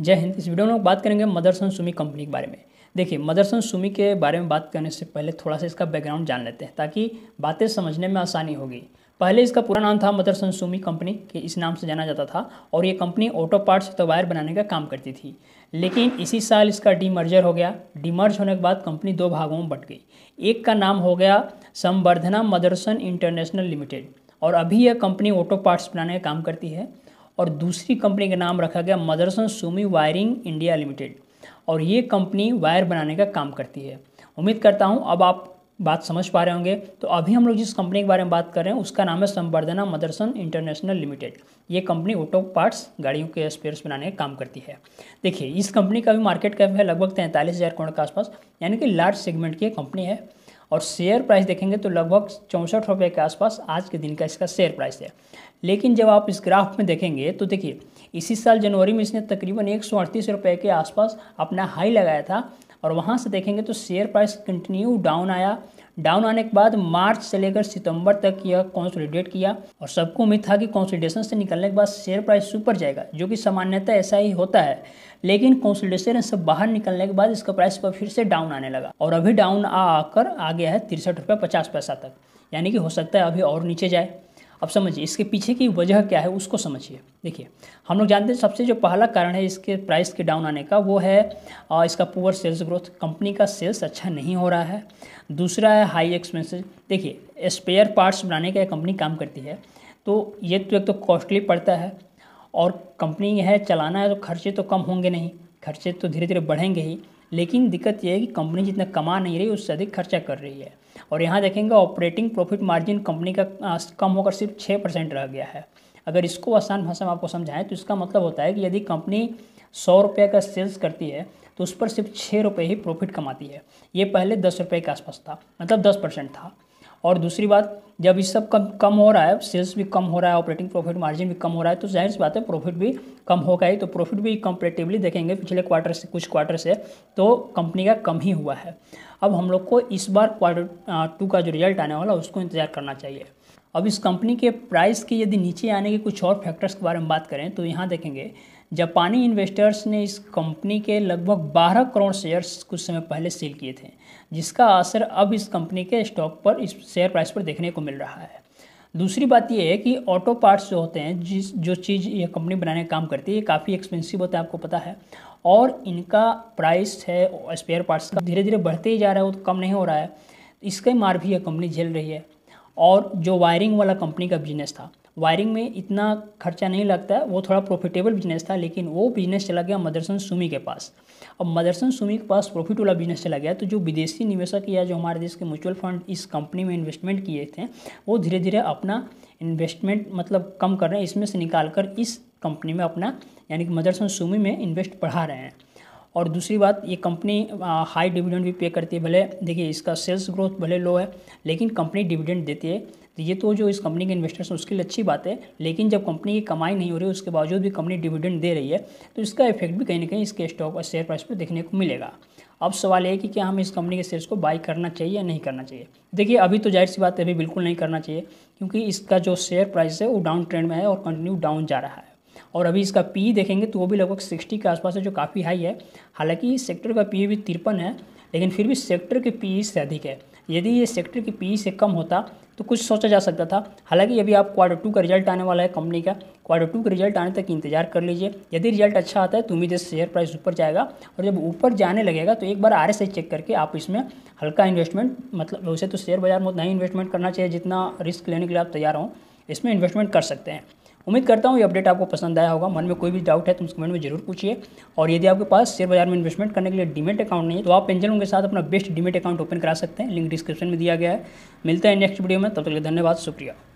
जय हिंद इस वीडियो में लोग बात करेंगे मदरसन सुमी कंपनी के बारे में देखिए मदरसन सुमी के बारे में बात करने से पहले थोड़ा सा इसका बैकग्राउंड जान लेते हैं ताकि बातें समझने में आसानी होगी पहले इसका पूरा नाम था मदरसन सुमी कंपनी के इस नाम से जाना जाता था और ये कंपनी ऑटो पार्ट्स तो वायर बनाने का काम करती थी लेकिन इसी साल इसका डीमर्जर हो गया डीमर्ज होने के बाद कंपनी दो भागों में बट गई एक का नाम हो गया संवर्धना मदरसन इंटरनेशनल लिमिटेड और अभी यह कंपनी ऑटो पार्ट्स बनाने का काम करती है और दूसरी कंपनी का नाम रखा गया Motherson Sumi wiring India limited और ये कंपनी वायर बनाने का काम करती है उम्मीद करता हूँ अब आप बात समझ पा रहे होंगे तो अभी हम लोग जिस कंपनी के बारे में बात कर रहे हैं उसका नाम है संवर्धना मदरसन इंटरनेशनल लिमिटेड ये कंपनी ऑटो पार्ट्स गाड़ियों के स्पेयर्स बनाने का काम करती है देखिए इस कंपनी का भी मार्केट कैप है लगभग तैंतालीस हज़ार करोड़ के आसपास यानी कि लार्ज सेगमेंट की कंपनी है और शेयर प्राइस देखेंगे तो लगभग चौंसठ रुपये के आसपास आज के दिन का इसका शेयर प्राइस है लेकिन जब आप इस ग्राफ में देखेंगे तो देखिए इसी साल जनवरी में इसने तकरीबन एक सौ अड़तीस रुपये के आसपास अपना हाई लगाया था और वहाँ से देखेंगे तो शेयर प्राइस कंटिन्यू डाउन आया डाउन आने के बाद मार्च से लेकर सितंबर तक यह कॉन्सोलिडेट किया और सबको उम्मीद था कि कॉन्सोलिडेशन से निकलने के बाद शेयर प्राइस ऊपर जाएगा जो कि सामान्यतः ऐसा ही होता है लेकिन कॉन्सोलिडेशन से बाहर निकलने के बाद इसका प्राइस पर फिर से डाउन आने लगा और अभी डाउन आकर आ गया है तिरसठ रुपये पचास पैसा तक यानी कि हो सकता है अभी और नीचे जाए अब समझिए इसके पीछे की वजह क्या है उसको समझिए देखिए हम लोग जानते हैं सबसे जो पहला कारण है इसके प्राइस के डाउन आने का वो है इसका पुअर सेल्स ग्रोथ कंपनी का सेल्स अच्छा नहीं हो रहा है दूसरा है हाई एक्सपेंसेस देखिए स्पेयर पार्ट्स बनाने का कंपनी काम करती है तो ये तो एक तो कॉस्टली पड़ता है और कंपनी है चलाना है तो खर्चे तो कम होंगे नहीं खर्चे तो धीरे धीरे बढ़ेंगे ही लेकिन दिक्कत यह है कि कंपनी जितना कमा नहीं रही उससे अधिक खर्चा कर रही है और यहाँ देखेंगे ऑपरेटिंग प्रॉफिट मार्जिन कंपनी का कम होकर सिर्फ छः परसेंट रह गया है अगर इसको आसान भाषा में आपको समझाएं तो इसका मतलब होता है कि यदि कंपनी सौ रुपये का सेल्स करती है तो उस पर सिर्फ छः रुपये ही प्रॉफिट कमाती है ये पहले दस रुपये के आसपास था मतलब दस परसेंट था और दूसरी बात जब इस सब कम कम हो रहा है सेल्स भी कम हो रहा है ऑपरेटिंग प्रॉफिट मार्जिन भी कम हो रहा है तो जाहिर सी बात है प्रॉफिट भी कम होगा ही तो प्रॉफिट भी कंपेरेटिवली देखेंगे पिछले क्वार्टर से कुछ क्वार्टर से तो कंपनी का कम ही हुआ है अब हम लोग को इस बार क्वार्टर टू का जो रिजल्ट आने वाला उसको इंतजार करना चाहिए अब इस कंपनी के प्राइस के यदि नीचे आने के कुछ और फैक्टर्स के बारे में बात करें तो यहाँ देखेंगे जापानी इन्वेस्टर्स ने इस कंपनी के लगभग 12 करोड़ शेयर्स कुछ समय पहले सेल किए थे जिसका असर अब इस कंपनी के स्टॉक पर इस शेयर प्राइस पर देखने को मिल रहा है दूसरी बात यह है कि ऑटो पार्ट्स जो होते हैं जिस जो चीज़ ये कंपनी बनाने का काम करती है काफ़ी एक्सपेंसिव होता है आपको पता है और इनका प्राइस है स्पेयर पार्ट्स का धीरे धीरे बढ़ते ही जा रहा है वो तो कम नहीं हो रहा है इसके मार भी यह कंपनी झेल रही है और जो वायरिंग वाला कंपनी का बिजनेस था वायरिंग में इतना खर्चा नहीं लगता है वो थोड़ा प्रॉफिटेबल बिजनेस था लेकिन वो बिजनेस चला गया मदरसन सुमी के पास अब मदरसन सुमी के पास प्रॉफिट वाला बिजनेस चला गया तो जो विदेशी निवेशक या जो हमारे देश के म्यूचुअल फंड इस कंपनी में इन्वेस्टमेंट किए थे वो धीरे धीरे अपना इन्वेस्टमेंट मतलब कम कर रहे हैं इसमें से निकाल कर इस कंपनी में अपना यानी कि मदरसन सुमी में इन्वेस्ट बढ़ा रहे हैं और दूसरी बात ये कंपनी हाई डिविडेंड भी पे करती है भले देखिए इसका सेल्स ग्रोथ भले लो है लेकिन कंपनी डिविडेंड देती है तो ये तो जो इस कंपनी के इन्वेस्टर्स हैं उसके लिए अच्छी बात है लेकिन जब कंपनी की कमाई नहीं हो रही उसके बावजूद भी कंपनी डिविडेंड दे रही है तो इसका इफेक्ट भी कहीं ना कहीं इसके स्टॉक और शेयर प्राइस पर देखने को मिलेगा अब सवाल है कि क्या हमें इस कंपनी के शेयर्स को बाई करना चाहिए या नहीं करना चाहिए देखिए अभी तो जाहिर सी बात है अभी बिल्कुल नहीं करना चाहिए क्योंकि इसका जो शेयर प्राइस है वो डाउन ट्रेंड में है और कंटिन्यू डाउन जा रहा है और अभी इसका पी e देखेंगे तो वो भी लगभग सिक्सटी के आसपास है जो काफ़ी हाई है हालांकि सेक्टर का पी e भी तिरपन है लेकिन फिर भी सेक्टर के पी e से अधिक है यदि ये सेक्टर की पी से कम होता तो कुछ सोचा जा सकता था हालांकि अभी आप क्वार्टर टू का रिजल्ट आने वाला है कंपनी का क्वार्टर टू का रिजल्ट आने तक इंतजार कर लीजिए यदि रिजल्ट अच्छा आता है तो उम्मीद है शेयर प्राइस ऊपर जाएगा और जब ऊपर जाने लगेगा तो एक बार आर चेक करके आप इसमें हल्का इन्वेस्टमेंट मतलब वैसे तो शेयर बाजार में उतना ही इन्वेस्टमेंट करना चाहिए जितना रिस्क लेने के लिए आप तैयार हों इसमें इन्वेस्टमेंट कर सकते हैं उम्मीद करता हूँ ये अपडेट आपको पसंद आया होगा मन में कोई भी डाउट है तो उस कमेंट में जरूर पूछिए और यदि आपके पास शेयर बाजार में इन्वेस्टमेंट करने के लिए डीमेट अकाउंट नहीं है तो आप एंजलों के साथ अपना बेस्ट डीमेट अकाउंट ओपन करा सकते हैं लिंक डिस्क्रिप्शन में दिया गया है मिलता है नेक्स्ट वीडियो में तब तक के लिए धन्यवाद शुक्रिया